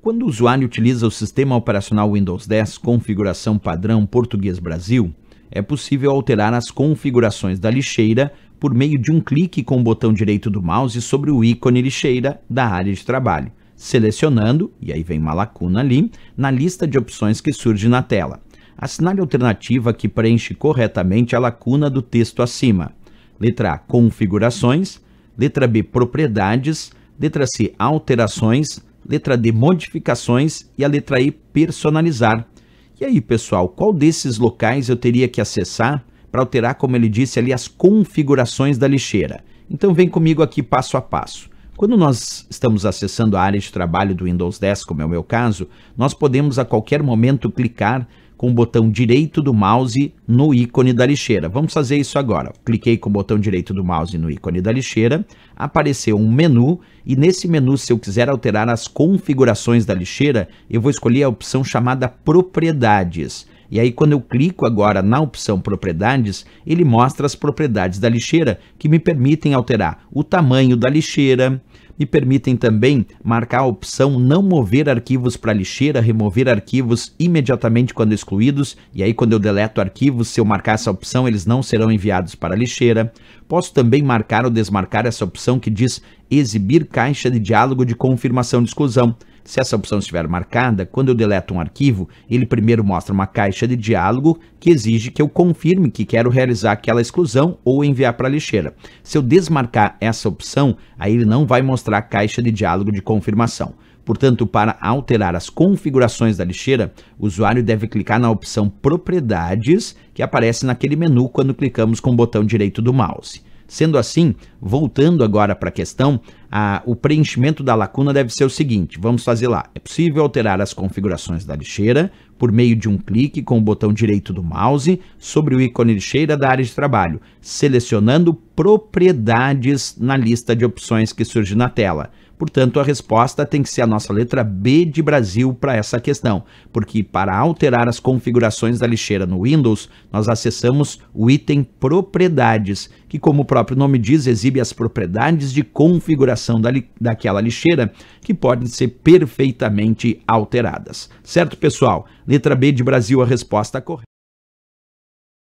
Quando o usuário utiliza o sistema operacional Windows 10 configuração padrão Português Brasil, é possível alterar as configurações da lixeira por meio de um clique com o botão direito do mouse sobre o ícone lixeira da área de trabalho, selecionando, e aí vem uma lacuna ali, na lista de opções que surge na tela. Assinale a alternativa que preenche corretamente a lacuna do texto acima. Letra A, configurações. Letra B, propriedades. Letra C, alterações letra D, modificações e a letra E, personalizar. E aí, pessoal, qual desses locais eu teria que acessar para alterar, como ele disse ali, as configurações da lixeira? Então vem comigo aqui passo a passo. Quando nós estamos acessando a área de trabalho do Windows 10, como é o meu caso, nós podemos a qualquer momento clicar com o botão direito do mouse no ícone da lixeira. Vamos fazer isso agora. Cliquei com o botão direito do mouse no ícone da lixeira, apareceu um menu e nesse menu, se eu quiser alterar as configurações da lixeira, eu vou escolher a opção chamada propriedades. E aí quando eu clico agora na opção propriedades, ele mostra as propriedades da lixeira que me permitem alterar o tamanho da lixeira, me permitem também marcar a opção não mover arquivos para lixeira, remover arquivos imediatamente quando excluídos, e aí quando eu deleto arquivos, se eu marcar essa opção, eles não serão enviados para lixeira. Posso também marcar ou desmarcar essa opção que diz exibir caixa de diálogo de confirmação de exclusão. Se essa opção estiver marcada, quando eu deleto um arquivo, ele primeiro mostra uma caixa de diálogo que exige que eu confirme que quero realizar aquela exclusão ou enviar para a lixeira. Se eu desmarcar essa opção, aí ele não vai mostrar a caixa de diálogo de confirmação. Portanto, para alterar as configurações da lixeira, o usuário deve clicar na opção Propriedades, que aparece naquele menu quando clicamos com o botão direito do mouse. Sendo assim, voltando agora para a questão, a, o preenchimento da lacuna deve ser o seguinte: vamos fazer lá. É possível alterar as configurações da lixeira por meio de um clique com o botão direito do mouse sobre o ícone lixeira da área de trabalho, selecionando propriedades na lista de opções que surge na tela. Portanto, a resposta tem que ser a nossa letra B de Brasil para essa questão, porque para alterar as configurações da lixeira no Windows, nós acessamos o item Propriedades, que, como o próprio nome diz, exibe as propriedades de configuração da li, daquela lixeira, que podem ser perfeitamente alteradas. Certo, pessoal? Letra B de Brasil, a resposta correta.